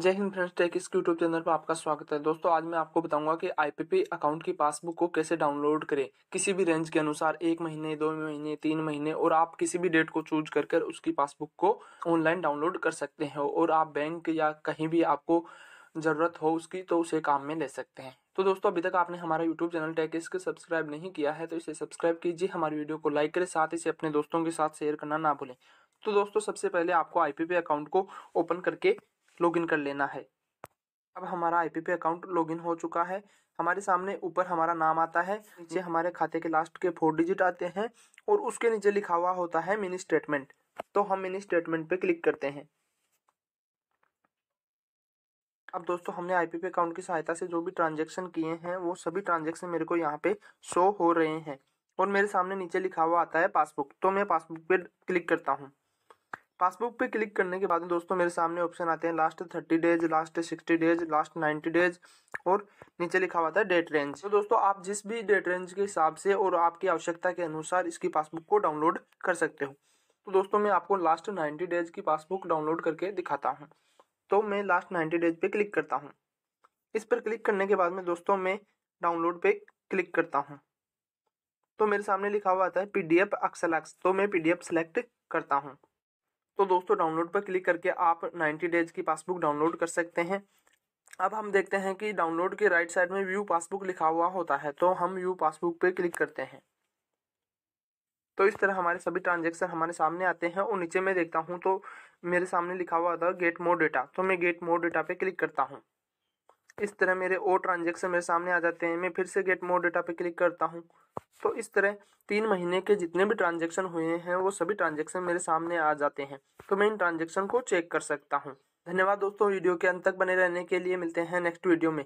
जय Hind friends tech इसके YouTube channel पर आपका स्वागत है दोस्तों आज मैं आपको बताऊंगा कि आईपीपी अकाउंट की पासबुक को कैसे डाउनलोड करें किसी भी रेंज के अनुसार एक महीने दो महीने तीन महीने और आप किसी भी डेट को चूज कर कर उसकी पासबुक को ऑनलाइन डाउनलोड कर सकते हैं और आप बैंक या कहीं भी आपको ज़रूरत हो उसकी तो उसे काम में ले सकते हैं तो दोस्तों अभी तक आपने हमारा यूट्यूब चैनल टेक इसके सब्सक्राइब नहीं किया है तो इसे सब्सक्राइब कीजिए हमारी वीडियो को लाइक करें साथ इसे अपने दोस्तों के साथ शेयर करना ना भूलें तो दोस्तों सबसे पहले आपको आईपीपी अकाउंट को ओपन करके लॉगिन कर लेना है अब हमारा पी अकाउंट लॉगिन हो चुका है हमारे सामने ऊपर हमारा नाम आता है नीचे हम्म। हमारे खाते के लास्ट के फोर डिजिट आते हैं और उसके नीचे लिखा हुआ होता है मिनी स्टेटमेंट तो हम मिनी स्टेटमेंट पे क्लिक करते हैं अब दोस्तों हमने आईपीपी अकाउंट की सहायता से जो भी ट्रांजेक्शन किए हैं वो सभी ट्रांजेक्शन मेरे को यहाँ पे शो हो रहे हैं और मेरे सामने नीचे लिखा हुआ आता है पासबुक तो मैं पासबुक पे क्लिक करता हूँ पासबुक पे क्लिक करने के बाद दोस्तों मेरे सामने ऑप्शन आते हैं last thirty days last sixty days last ninety days और नीचे लिखा हुआ था डेट रेंज तो दोस्तों आप जिस भी डेट रेंज के हिसाब से और आपकी आवश्यकता के अनुसार इसकी पासबुक को डाउनलोड कर सकते हो तो दोस्तों मैं आपको लास्ट नाइन्टी डेज की पासबुक डाउनलोड करके दिखाता हूँ तो मैं लास्ट नाइन्टी डेज पर क्लिक करता हूँ इस पर क्लिक करने के बाद में दोस्तों मैं डाउनलोड पर क्लिक करता हूँ तो मेरे सामने लिखा हुआ आता है पी डी एफ तो मैं पी डी एफ सेलेक्ट करता हूँ तो दोस्तों डाउनलोड पर क्लिक करके आप 90 डेज की पासबुक डाउनलोड कर सकते हैं अब हम देखते हैं कि डाउनलोड के राइट साइड में व्यू पासबुक लिखा हुआ होता है तो हम व्यू पासबुक पे क्लिक करते हैं तो इस तरह हमारे सभी ट्रांजेक्शन हमारे सामने आते हैं और नीचे मैं देखता हूँ तो मेरे सामने लिखा हुआ था है गेट मोर डेटा तो मैं गेट मोर डेटा पे क्लिक करता हूँ इस तरह मेरे और ट्रांजेक्शन मेरे सामने आ जाते हैं मैं फिर से गेट मोर डेटा पे क्लिक करता हूँ तो इस तरह तीन महीने के जितने भी ट्रांजेक्शन हुए हैं वो सभी ट्रांजेक्शन मेरे सामने आ जाते हैं तो मैं इन ट्रांजेक्शन को चेक कर सकता हूँ धन्यवाद दोस्तों वीडियो के अंत तक बने रहने के लिए मिलते हैं नेक्स्ट वीडियो में